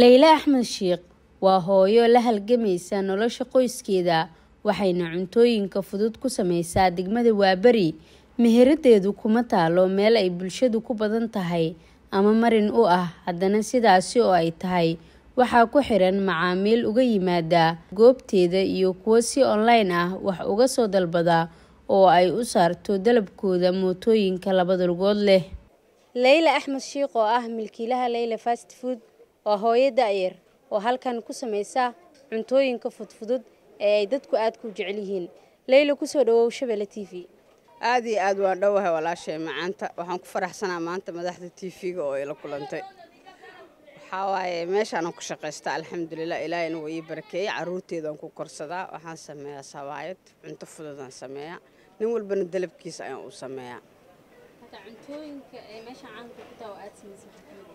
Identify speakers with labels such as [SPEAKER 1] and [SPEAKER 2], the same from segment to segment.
[SPEAKER 1] layle axmed shiikh waa hooyo la halgamaysa nolosha qoyskeeda waxayna cuntooyinka fudud ku samaysaa degmada waaberi meheradeedu kuma taalo meel ay bulshadu ku badan tahay ama marin u ah haddana sidaasi oo ay tahay waxaa ku xiran macaamiil uga yimaada goobteeda iyo kuwo si online ah wax uga soo dalbada oo ay u saarto dalabkooda mootooyinka labada lugood leh leyla axmed shiikh oo ah milkiilaha leyla fast food waa hooyo da'yar oo halkan ku samaysa cuntooyinka fudfudud ee ay dadku aad ku jecel yihiin leyla kusoo dhawow shabelle t v
[SPEAKER 2] aad iyo aad waa dhowahay walaashay macaanta waxaan ku faraxsanaa maanta madaxda t v-ga oo ila kulantay waxaa waaye meeshaanan ku shaqaystaa alxamdulilah ilaahayna waa ii barakeeyey caruurteedaan ku korsadaa waxaan sameeyaa sabaayad cunto fududaan sameeyaa nin walbana dalabkiisa ayaan u sameeyaa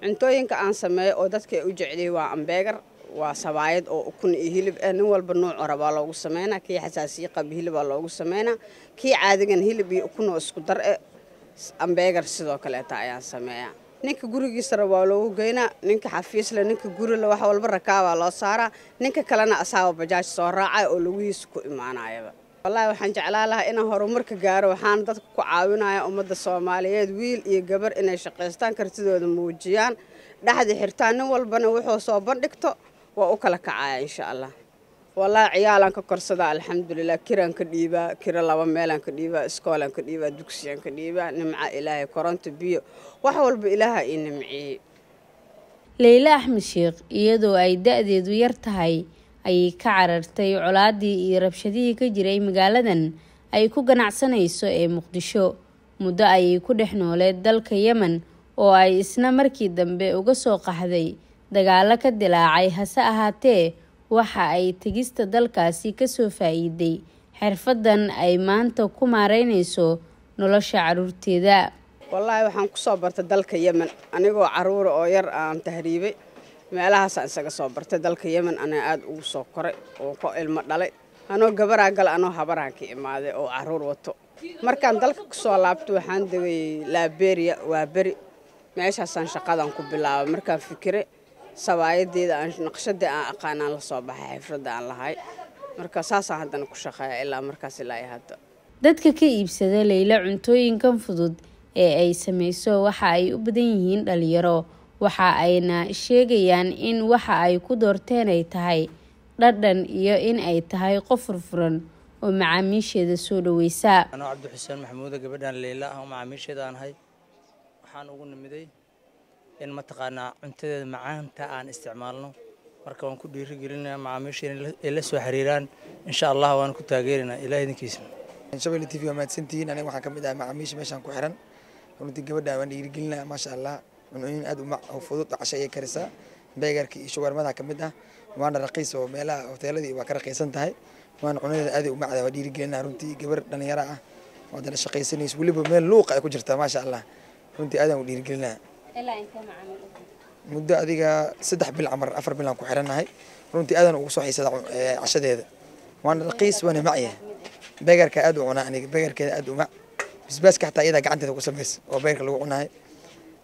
[SPEAKER 2] cuntooyinka aan sameeyo oo dadka ay u jecliyey waa ambeegar waa sabaayad oo ukun iyo hilib eh, nin walba nuuco rabaa loogu sameynaa kii xasaasiyo qaba hilibaa loogu sameynaa kii caadigan hilib iyo ukunoo isku dar e eh, ambeegar sidoo kaleeta ayaan sameeyaa ninka gurigiisana waa loogu geynaa ninka xafiisle ninka gurile wax walba rakaabaa loo saaraa ninka kalena asaaba bajaaj soo raacay oo laguhiisa ku imaanayaba wallaahi waxaan jeclaan lahaa inaan horumarka gaaro waxaana dadka ku caawinaya ummadda soomaaliyeed wiil iyo gabar inay shaqaystaan kartidooda muujiyaan dhexda xirtaan nin walbana wuxuu soo bandhigto waa u kala kacaya insha allah wallahi ciyaalaan ka korsadaa alxamdulilah kiraan ka dhiibaa kira laba meelaan ka dhiibaa iskoolaan ka dhiibaa dugsiyaan ka dhiibaa nimca ilaahay koronto biyo wax walba ilaaha ii nimciyey
[SPEAKER 1] leyla axmed sheekh iyadoo ay da-deedu yar tahay ayay ka carartay colaadii iyo rabshadihii ka jiray magaaladan ay ku ganacsanayso ee muqdisho muddo ayay ku dhex nooleed dalka yemen oo ay isna markii dambe uga soo qaxday dagaalo ka dilaacay hase ahaatee waxa ay tegista dalkaasi kasoo faa-iiday xirfadan ay maanta ku maaraynayso nolosha caruurteeda
[SPEAKER 2] wallaahi waxaan kusoo bartay dalka yemen anigoo caruura oo yar aan tahriibay meelahaasaan isaga soo bartay dalka yemen anaa aada ugu soo koray oo ko ilmo dhalay anoo gabaraa gala anoo habaraan ka imaaday oo caruur wato markaan dalka kusoo laabto waxaan degay liberia waa beri meeshaasaan shaqadan ku bilaabay markaan fikiray sabaayadeeda aan naqshadii aan aqaanaan lasoo baxay xifradda aan lahay marka saasaan haddana ku shaqeeya ilaa markaas ilaa iyo hadda
[SPEAKER 1] dadka ka iibsada layla cuntooyinkan fudud ee ay samayso waxa ay u badan yihiin dhalinyaro waxa ayna sheegayaan in waxa ay ku doorteen ay tahay dhadhan iyo in ay tahay qof furfuran oo macaamiisheeda soo dhaweysa
[SPEAKER 2] anoo cabdi xuseen maxamuuda gabadhan leyla ah oo macaamiisheeda aan ahay waxaan ugu nimiday in mataqaanaa cuntadeeda macaanta aan isticmaalno marka waan ku
[SPEAKER 3] dhiirigelinaa macaamiisheena ay la soo xiriiraan insha allah waan ku taageeraynaa ilaah idinkiisa shabelle t v waa mahadsantihiin aniga waxaan ka mid ahay macaamiisha meeshaan ku xiran runtii gabadha waan dhiirigelinaa maasha allah cunnooyin aad u fudud casho ayay karisaa beegarka iyo shuwarmada ka mid ah waana raqiis oo meelaha hoteeladii waa ka raqiisan tahay waana cunadeeda aad u macda waa dhiirigelinaa runtii gabar dhalinyaro ah waad la shaqaysanaysa weliba meel luuqa ay ku jirtaa maasha allah runtii aadaan u dhiirigelinaa muddo adiga saddex bil camar afar bil ku xiranahay runtii aadaan ugu soo xiisada cashadeeda waana raqiis waana macya beegarka aad u cunaa aniga beegarkeeda aad u mac bisbaaska xataa iyadaa gacanteeda ku samaysa oo beegarka lagu cunahay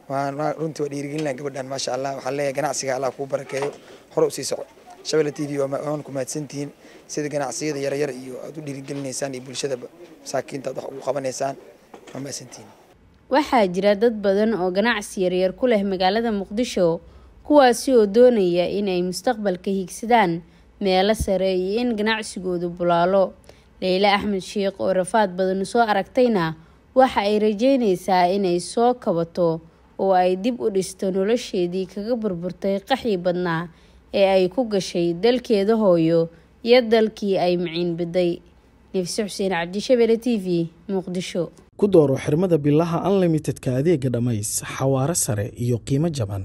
[SPEAKER 3] runtii waa dhiirigelinaa gabadhan maasha allah waxaa leeyahay ganacsiga allah kuu barakeeyo hore usii soco shabelle t v waan ku mahadsantihiin sida ganacsiyada yaryar iyo aad u dhiirigelinaysaan iyo bulshada masaakiinta wax ugu qabanaysaan waa mahadsantihiin
[SPEAKER 1] waxaa jira dad badan oo ganacsi yaryar ku leh magaalada muqdisho kuwaasi oo doonaya inay mustaqbalka higsadaan meelo sare iyo in ganacsigoodu bulaalo leyle axmed sheekh oo rafaad badan soo aragtayna waxa ay rajeynaysaa inay soo kabato oo ay dib u dhisto nolosheedii kaga burburtay qaxii badnaa ee ay ku gashay dalkeeda hooyo iyo dalkii ay miciinbiday nefse xuseen cabdishabele t v muqdisho
[SPEAKER 3] ku dooro xirmada bilaha unlimitedka adeega dhammays xawaaro sare iyo qiimo jaban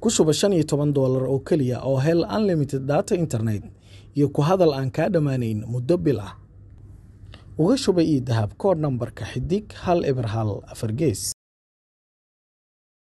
[SPEAKER 3] ku shuba shan iyo toban doolar oo keliya oo hel unlimited data internet iyo ku hadal aan kaa dhammaanayn muddo bil ah uga shuba io dahab kood nambarka xidig hal eber hal afar